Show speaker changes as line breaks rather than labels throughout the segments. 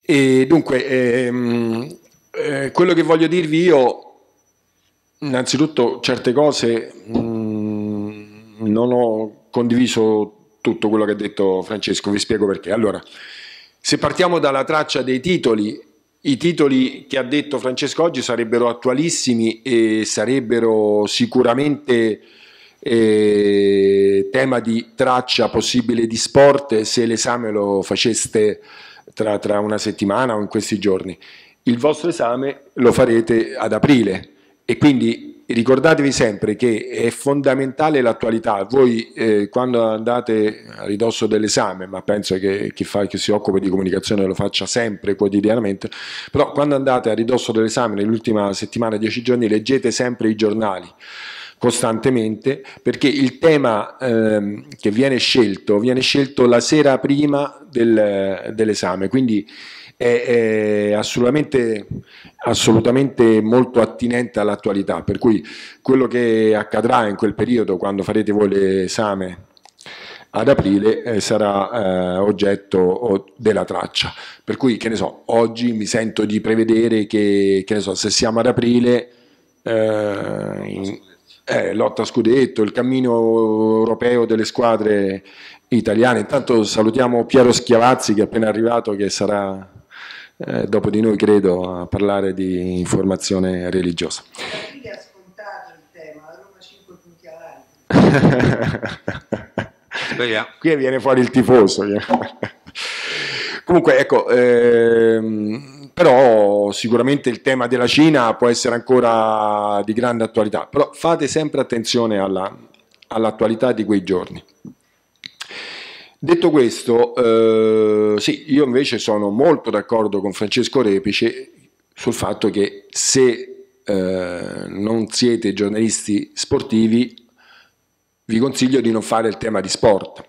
E dunque, ehm, eh, quello che voglio dirvi io, innanzitutto certe cose mh, mm, non ho condiviso tutto quello che ha detto Francesco, vi spiego perché. Allora, se partiamo dalla traccia dei titoli, i titoli che ha detto Francesco oggi sarebbero attualissimi e sarebbero sicuramente eh, tema di traccia possibile di sport se l'esame lo faceste tra, tra una settimana o in questi giorni. Il vostro esame lo farete ad aprile e quindi ricordatevi sempre che è fondamentale l'attualità. Voi eh, quando andate a ridosso dell'esame, ma penso che chi, fa, chi, si occupa di comunicazione lo faccia sempre quotidianamente, però quando andate a ridosso dell'esame nell'ultima settimana, dieci giorni, leggete sempre i giornali costantemente perché il tema ehm, che viene scelto viene scelto la sera prima del, dell'esame. Quindi è, è assolutamente, assolutamente, molto attinente all'attualità, per cui quello che accadrà in quel periodo quando farete voi l'esame ad aprile eh, sarà eh, oggetto della traccia. Per cui, che ne so, oggi mi sento di prevedere che, che ne so, se siamo ad aprile, eh, in, eh, lotta a scudetto, il cammino europeo delle squadre italiane. Intanto salutiamo Piero Schiavazzi che è appena arrivato, che sarà eh, dopo di noi credo a parlare di informazione religiosa. Chi ha scontato il tema? La Roma 5 punti avanti. Qui viene fuori il tifoso. Comunque, ecco, ehm, però sicuramente il tema della Cina può essere ancora di grande attualità, però fate sempre attenzione alla, all'attualità di quei giorni. Detto questo, eh, sì, io invece sono molto d'accordo con Francesco Repice sul fatto che se eh, non siete giornalisti sportivi, vi consiglio di non fare il tema di sport.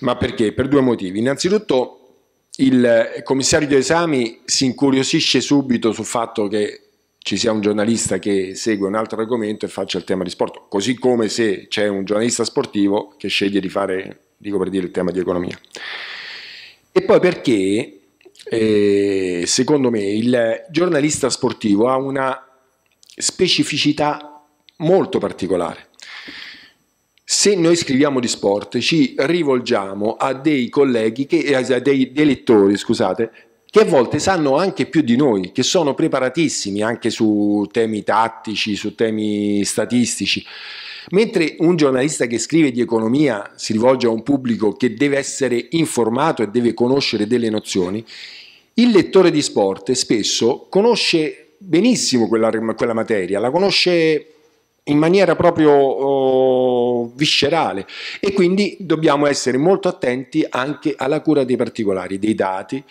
Ma perché? Per due motivi. Innanzitutto, il commissario di esami si incuriosisce subito sul fatto che ci sia un giornalista che segue un altro argomento e faccia il tema di sport, così come se c'è un giornalista sportivo che sceglie di fare dico per dire il tema di economia. E poi perché, eh, secondo me, il giornalista sportivo ha una specificità molto particolare. Se noi scriviamo di sport, ci rivolgiamo a dei colleghi, che, eh, a dei, dei lettori, scusate, che a volte sanno anche più di noi, che sono preparatissimi anche su temi tattici, su temi statistici. Mentre un giornalista che scrive di economia si rivolge a un pubblico che deve essere informato e deve conoscere delle nozioni, il lettore di sport spesso conosce benissimo quella, quella materia, la conosce in maniera proprio oh, viscerale e quindi dobbiamo essere molto attenti anche alla cura dei particolari, dei dati,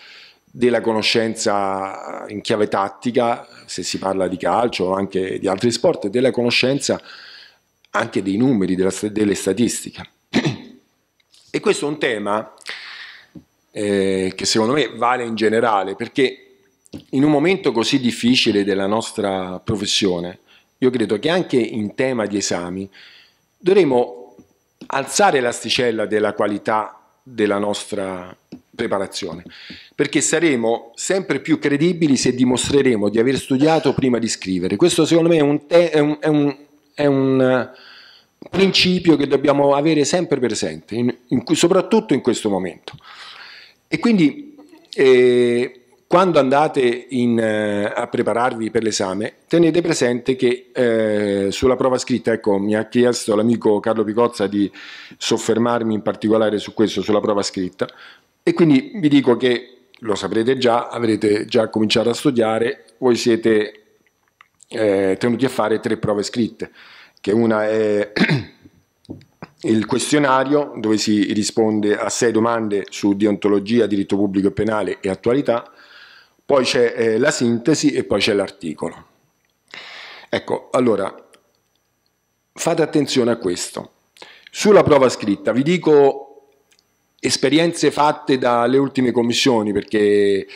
della conoscenza in chiave tattica, se si parla di calcio o anche di altri sport, della conoscenza anche dei numeri, della, delle statistiche. E questo è un tema eh, che secondo me vale in generale, perché in un momento così difficile della nostra professione, io credo che anche in tema di esami dovremo alzare l'asticella della qualità della nostra preparazione, perché saremo sempre più credibili se dimostreremo di aver studiato prima di scrivere. Questo secondo me è un, è un, è un è un eh, principio che dobbiamo avere sempre presente, in, in, soprattutto in questo momento. E quindi eh, quando andate in, eh, a prepararvi per l'esame, tenete presente che eh, sulla prova scritta, ecco, mi ha chiesto l'amico Carlo Picozza di soffermarmi in particolare su questo, sulla prova scritta, e quindi vi dico che lo saprete già, avrete già cominciato a studiare, voi siete eh, tenuti a fare tre prove scritte, che una è il questionario dove si risponde a sei domande su deontologia, diritto pubblico e penale e attualità, poi c'è eh, la sintesi e poi c'è l'articolo. Ecco, allora, fate attenzione a questo. Sulla prova scritta vi dico esperienze fatte dalle ultime commissioni perché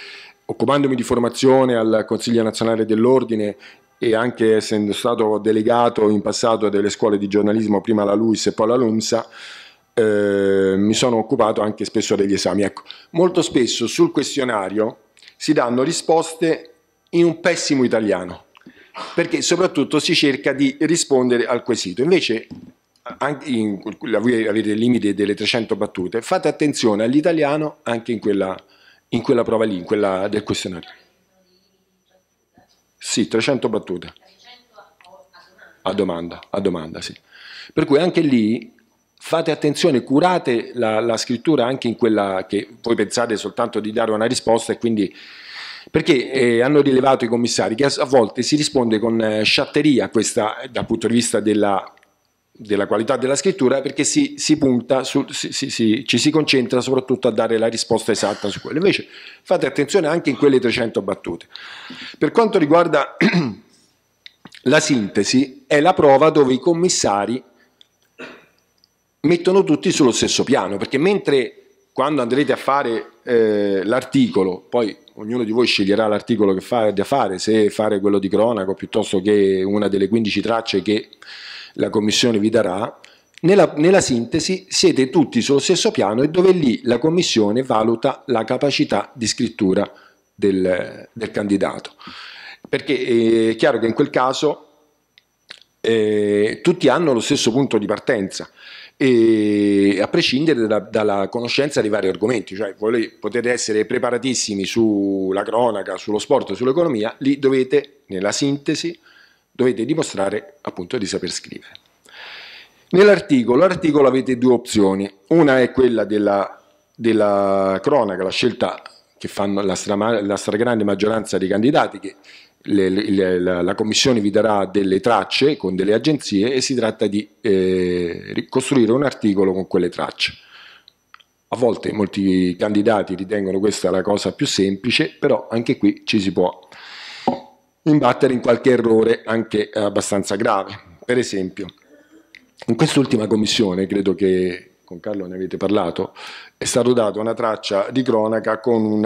occupandomi di formazione al Consiglio nazionale dell'Ordine e anche essendo stato delegato in passato a delle scuole di giornalismo, prima la LUIS e poi la LUMSA, eh, mi sono occupato anche spesso degli esami. Ecco, molto spesso sul questionario si danno risposte in un pessimo italiano, perché soprattutto si cerca di rispondere al quesito. Invece, anche in, voi avete il limite delle 300 battute, fate attenzione all'italiano anche in quella in quella prova lì, in quella del questionario. Sì, 300 battute. A domanda, a domanda, sì. Per cui anche lì fate attenzione, curate la, la, scrittura anche in quella che voi pensate soltanto di dare una risposta e quindi perché eh, hanno rilevato i commissari che a, volte si risponde con eh, sciatteria questa dal punto di vista della della qualità della scrittura perché si, si punta su, si, si, ci si concentra soprattutto a dare la risposta esatta su quello invece fate attenzione anche in quelle 300 battute per quanto riguarda la sintesi è la prova dove i commissari mettono tutti sullo stesso piano perché mentre quando andrete a fare eh, l'articolo poi ognuno di voi sceglierà l'articolo che fa, da fare se fare quello di cronaco piuttosto che una delle 15 tracce che la Commissione vi darà, nella, nella, sintesi siete tutti sullo stesso piano e dove lì la Commissione valuta la capacità di scrittura del, del candidato. Perché eh, è chiaro che in quel caso eh, tutti hanno lo stesso punto di partenza, a prescindere da, dalla conoscenza di vari argomenti, cioè voi potete essere preparatissimi sulla cronaca, sullo sport, sull'economia, lì dovete, nella sintesi, dovete dimostrare appunto di saper scrivere. Nell'articolo, articolo avete due opzioni, una è quella della, della cronaca, la scelta che fanno la, stra, la stragrande maggioranza dei candidati che le, le, la, la, commissione vi darà delle tracce con delle agenzie e si tratta di eh, costruire un articolo con quelle tracce. A volte molti candidati ritengono questa la cosa più semplice, però anche qui ci si può imbattere in qualche errore anche eh, abbastanza grave. Per esempio, in quest'ultima commissione, credo che con Carlo ne avete parlato, è stata data una traccia di cronaca con un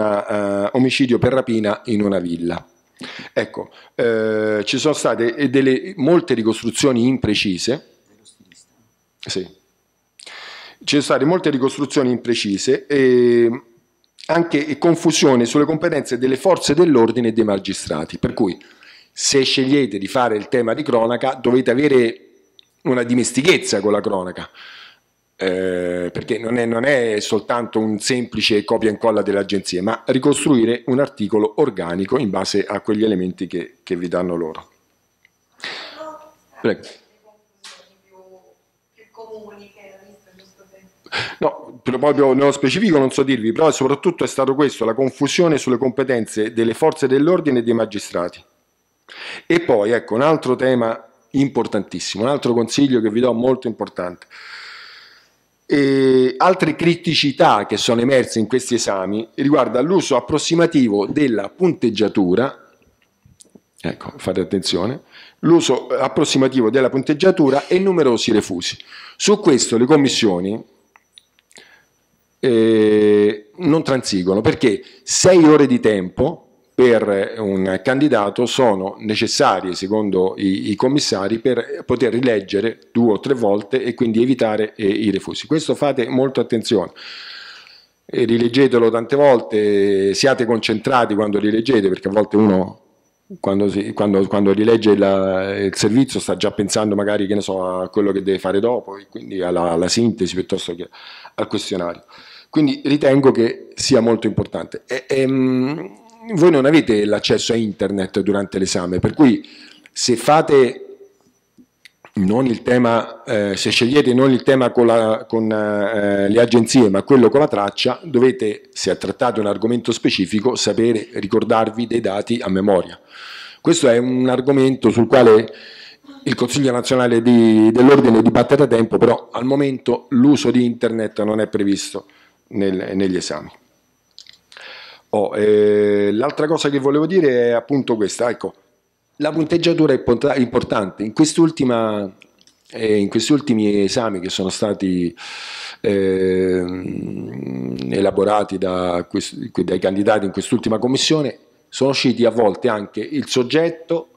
uh, omicidio per rapina in una villa. Ecco, eh, ci sono state eh, delle, molte ricostruzioni imprecise. Sì. Ci sono state molte ricostruzioni imprecise e anche confusione sulle competenze delle forze dell'ordine e dei magistrati, per cui se scegliete di fare il tema di cronaca dovete avere una dimestichezza con la cronaca. Eh, perché non è, non è, soltanto un semplice copia e incolla dell'agenzia, ma ricostruire un articolo organico in base a quegli elementi che, che vi danno loro. Prego. No, proprio nello specifico non so dirvi, però soprattutto è stato questo, la confusione sulle competenze delle forze dell'ordine e dei magistrati. E poi, ecco, un altro tema importantissimo, un altro consiglio che vi do molto importante. E altre criticità che sono emerse in questi esami riguarda l'uso approssimativo della punteggiatura, ecco, fate attenzione, l'uso approssimativo della punteggiatura e numerosi refusi. Su questo le commissioni eh, non transigono perché 6 ore di tempo per un candidato sono necessarie, secondo i, i, commissari, per poter rileggere due o tre volte e quindi evitare eh, i refusi. Questo fate molto attenzione. E rileggetelo tante volte, siate concentrati quando rileggete, perché a volte uno quando, si, quando, quando rilegge la, il servizio sta già pensando magari so, a quello che deve fare dopo, quindi alla, alla sintesi piuttosto che al questionario. Quindi ritengo che sia molto importante. E, e, ehm, voi non avete l'accesso a internet durante l'esame, per cui se fate non il tema, eh, se scegliete non il tema con, la, con eh, le agenzie ma quello con la traccia, dovete, se trattate un argomento specifico, sapere ricordarvi dei dati a memoria. Questo è un argomento sul quale il Consiglio nazionale dell'ordine dibatte da tempo, però al momento l'uso di internet non è previsto nel, negli esami. Oh, eh, l'altra cosa che volevo dire è appunto questa, ecco, la punteggiatura è importante. In, eh, in questi ultimi esami che sono stati eh, elaborati da, dai candidati in quest'ultima commissione, sono usciti a volte anche il soggetto,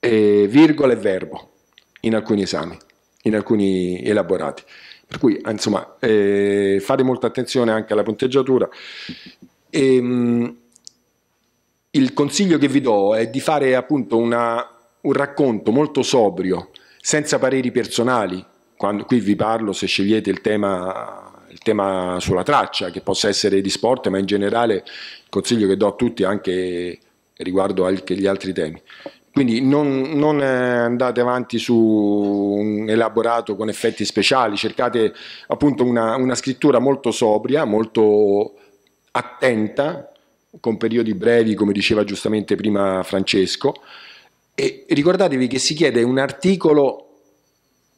eh, virgola e verbo in alcuni esami, in alcuni elaborati. Per cui insomma eh, fate molta attenzione anche alla punteggiatura. E, ehm, mh, il consiglio che vi do è di fare appunto una, un racconto molto sobrio, senza pareri personali. Quando, qui vi parlo se scegliete il tema il tema sulla traccia, che possa essere di sport, ma in generale il consiglio che do a tutti anche riguardo agli altri temi. Quindi non, non, eh, andate avanti su un elaborato con effetti speciali, cercate appunto una, una scrittura molto sobria, molto attenta, con periodi brevi, come diceva giustamente prima Francesco, e ricordatevi che si chiede un articolo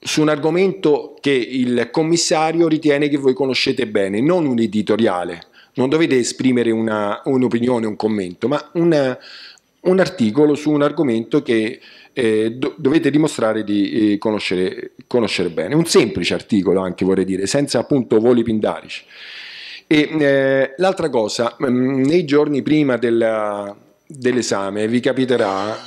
su un argomento che il commissario ritiene che voi conoscete bene, non un editoriale. Non dovete esprimere un'opinione, un, un commento, ma una, un articolo su un argomento che eh, do- dovete dimostrare di eh, conoscere, conoscere, bene. Un semplice articolo anche vorrei dire, senza appunto voli pindarici. E, eh, l'altra cosa, mh, mm, nei giorni prima della, dell'esame vi capiterà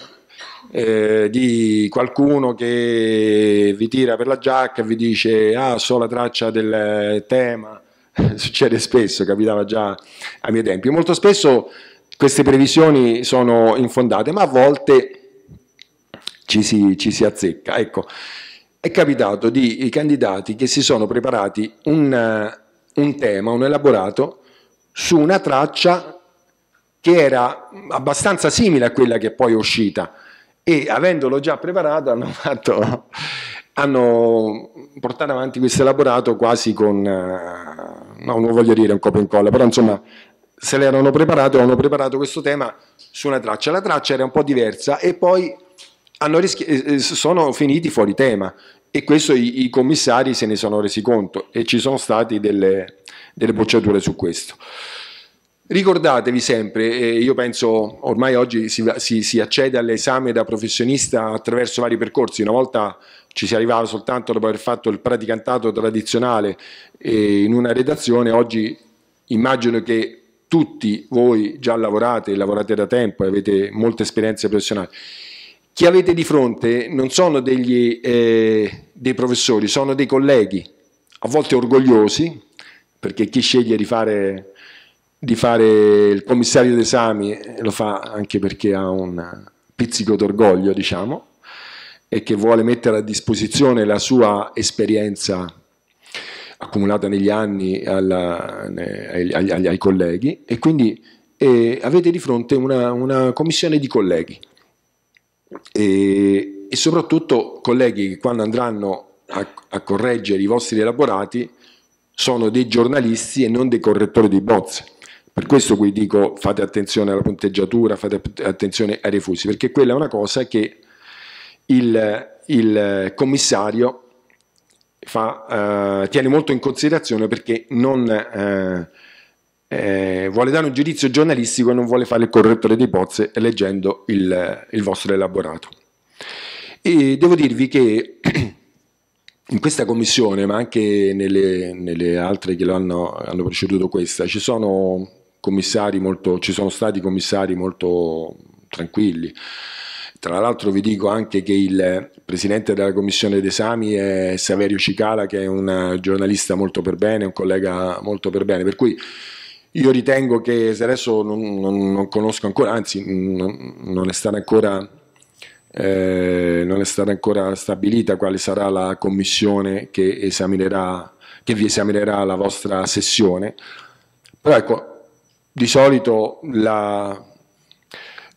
eh, di qualcuno che vi tira per la giacca e vi dice ah so la traccia del tema succede spesso, capitava già ai miei tempi molto spesso queste previsioni sono infondate, ma a volte ci si, ci si azzecca. Ecco, è capitato di candidati che si sono preparati un, un tema, un elaborato, su una traccia che era abbastanza simile a quella che poi è uscita e avendolo già preparato hanno, fatto, hanno portato avanti questo elaborato quasi con, eh, no, non voglio dire un copia e incolla, però insomma se l'erano preparato, hanno preparato questo tema su una traccia. La traccia era un po' diversa e poi rischi- eh, eh, sono finiti fuori tema e questo i, i, commissari se ne sono resi conto e ci sono state delle, delle bocciature su questo. Ricordatevi sempre, eh, io penso ormai oggi si, si, si, accede all'esame da professionista attraverso vari percorsi, una volta ci si arrivava soltanto dopo aver fatto il praticantato tradizionale eh, in una redazione, oggi immagino che tutti voi già lavorate, lavorate da tempo e avete molte esperienze professionali. Chi avete di fronte non sono degli, eh, dei professori, sono dei colleghi, a volte orgogliosi, perché chi sceglie di fare, di fare il commissario d'esame eh, lo fa anche perché ha un pizzico d'orgoglio, diciamo, e che vuole mettere a disposizione la sua esperienza accumulata negli anni alla, agli, agli, ai colleghi e quindi eh, avete di fronte una, una, commissione di colleghi e, e, soprattutto colleghi che quando andranno a, a correggere i vostri elaborati sono dei giornalisti e non dei correttori di bozze. Per questo qui dico fate attenzione alla punteggiatura, fate attenzione ai refusi, perché quella è una cosa che il, il commissario fa, eh, tiene molto in considerazione perché non, eh, eh, vuole dare un giudizio giornalistico e non vuole fare il correttore di pozze leggendo il, il vostro elaborato. E devo dirvi che in questa commissione, ma anche nelle, nelle altre che hanno, hanno preceduto questa, ci sono, commissari molto, ci sono stati commissari molto tranquilli, tra l'altro vi dico anche che il presidente della commissione d'esami è Saverio Cicala, che è un giornalista molto per bene, un collega molto per bene, per cui io ritengo che se adesso non, non, non conosco ancora, anzi non, non è stata ancora eh, non è stata ancora stabilita quale sarà la commissione che, esaminerà, che vi esaminerà la vostra sessione, però ecco, di solito la,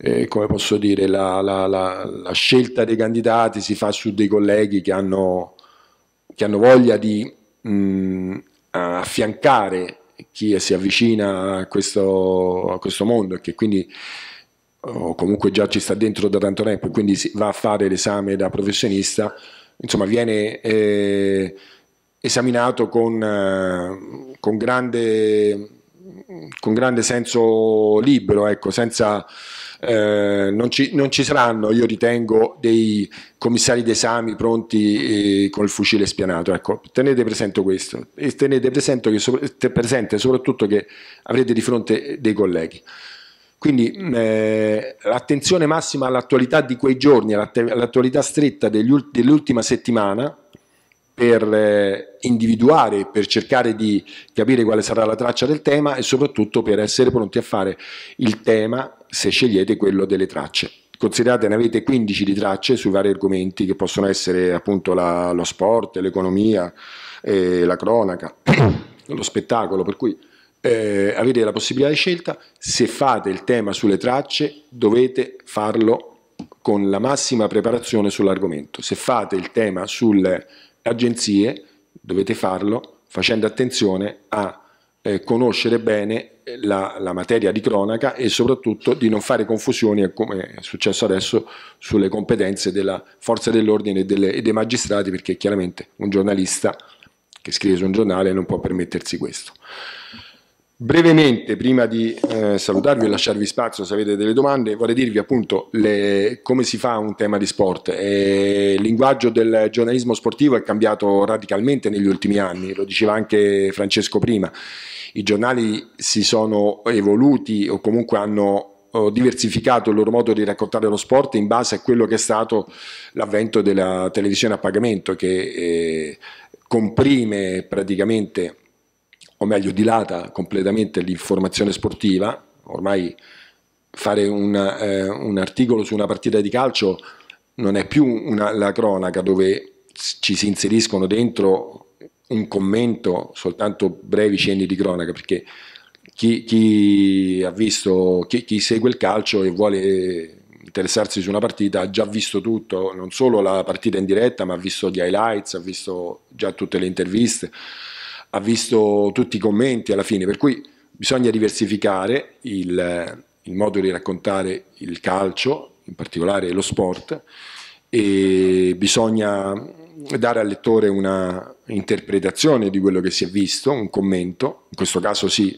eh, come posso dire, la, la, la, la, scelta dei candidati si fa su dei colleghi che hanno, che hanno voglia di mh, mm, affiancare chi si avvicina a questo, a questo mondo e che quindi o oh, comunque già ci sta dentro da tanto tempo e quindi va a fare l'esame da professionista, insomma viene eh, esaminato con, eh, con, grande, con grande senso libero, ecco, senza eh, non, ci, non, ci, saranno, io ritengo, dei commissari d'esami pronti eh, col fucile spianato. Ecco, tenete presente questo e tenete presente, che, presente soprattutto che avrete di fronte dei colleghi. Quindi mm, eh, massima all'attualità di quei giorni, all'attualità stretta dell'ultima settimana, per eh, individuare, per cercare di capire quale sarà la traccia del tema e soprattutto per essere pronti a fare il tema se scegliete quello delle tracce. Considerate ne avete 15 di tracce sui vari argomenti che possono essere appunto la, lo sport, l'economia, eh, la cronaca, lo spettacolo, per cui eh, avete la possibilità di scelta. Se fate il tema sulle tracce dovete farlo con la massima preparazione sull'argomento. Se fate il tema sulle agenzie dovete farlo facendo attenzione a eh, conoscere bene la, la, materia di cronaca e soprattutto di non fare confusioni, eh, come è successo adesso, sulle competenze della forza dell'ordine e, e dei magistrati, perché chiaramente un giornalista che scrive su un giornale non può permettersi questo. Brevemente, prima di eh, salutarvi e lasciarvi spazio se avete delle domande, vorrei dirvi appunto le, come si fa un tema di sport. E il linguaggio del giornalismo sportivo è cambiato radicalmente negli ultimi anni, lo diceva anche Francesco prima. I giornali si sono evoluti o comunque hanno eh, diversificato il loro modo di raccontare lo sport in base a quello che è stato l'avvento della televisione a pagamento che eh, comprime praticamente o meglio dilata completamente l'informazione sportiva, ormai fare una, eh, un articolo su una partita di calcio non è più una, la cronaca dove ci si inseriscono dentro un commento, soltanto brevi cenni di cronaca, perché chi, chi ha visto, chi, chi segue il calcio e vuole interessarsi su una partita ha già visto tutto, non solo la partita in diretta, ma ha visto gli highlights, ha visto già tutte le interviste ha visto tutti i commenti alla fine, per cui bisogna diversificare il, il modo di raccontare il calcio, in particolare lo sport, e bisogna dare al lettore una interpretazione di quello che si è visto, un commento, in questo caso sì,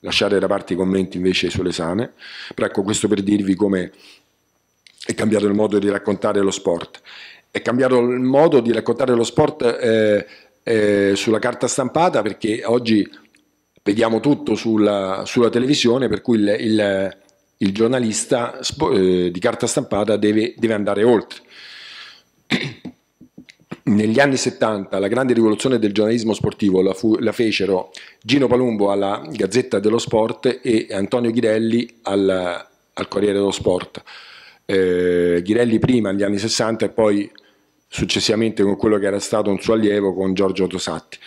lasciare da parte i commenti invece sull'esame, però ecco questo per dirvi come è cambiato il modo di raccontare lo sport. È cambiato il modo di raccontare lo sport eh, eh, sulla carta stampata perché oggi vediamo tutto sulla, sulla televisione per cui il, il, il giornalista eh, di carta stampata deve, deve andare oltre. Negli anni 70 la grande rivoluzione del giornalismo sportivo la, fu, la, fecero Gino Palumbo alla Gazzetta dello Sport e Antonio Ghirelli al, al Corriere dello Sport. Eh, Ghirelli prima negli anni 60 e poi successivamente con quello che era stato un suo allievo, con Giorgio Tosatti.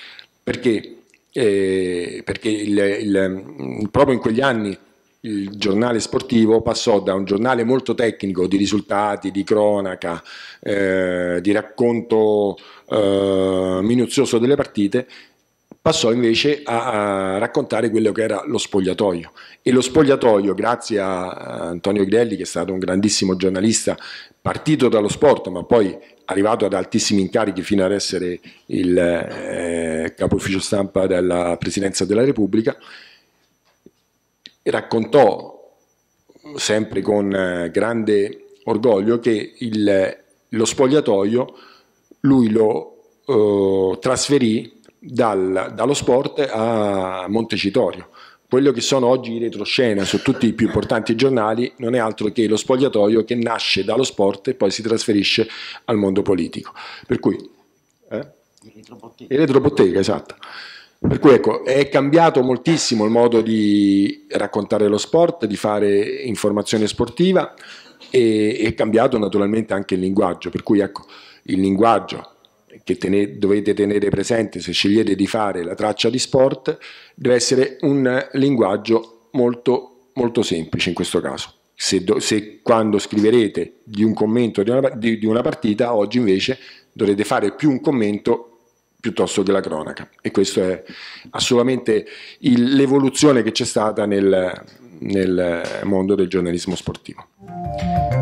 Perché? Eh, perché il, il, mm, proprio in quegli anni il giornale sportivo passò da un giornale molto tecnico di risultati, di cronaca, eh, di racconto eh, minuzioso delle partite passò invece a, a, raccontare quello che era lo spogliatoio. E lo spogliatoio, grazie a Antonio Grelli, che è stato un grandissimo giornalista, partito dallo sport, ma poi arrivato ad altissimi incarichi fino ad essere il eh, capo ufficio stampa della Presidenza della Repubblica, raccontò sempre con eh, grande orgoglio che il, lo spogliatoio lui lo eh, trasferì dal, dallo sport a Montecitorio. Quello che sono oggi i retroscena su tutti i più importanti giornali non è altro che lo spogliatoio che nasce dallo sport e poi si trasferisce al mondo politico. Per cui, eh? Il retrobottega, esatto. Per cui ecco, è cambiato moltissimo il modo di raccontare lo sport, di fare informazione sportiva e è cambiato naturalmente anche il linguaggio, per cui ecco, il linguaggio che tenete, dovete tenere presente se scegliete di fare la traccia di sport, deve essere un linguaggio molto, molto semplice in questo caso. Se, do, se quando scriverete di un commento di una, di, di una partita, oggi invece dovrete fare più un commento piuttosto che la cronaca. E questa è assolutamente il, l'evoluzione che c'è stata nel, nel mondo del giornalismo sportivo.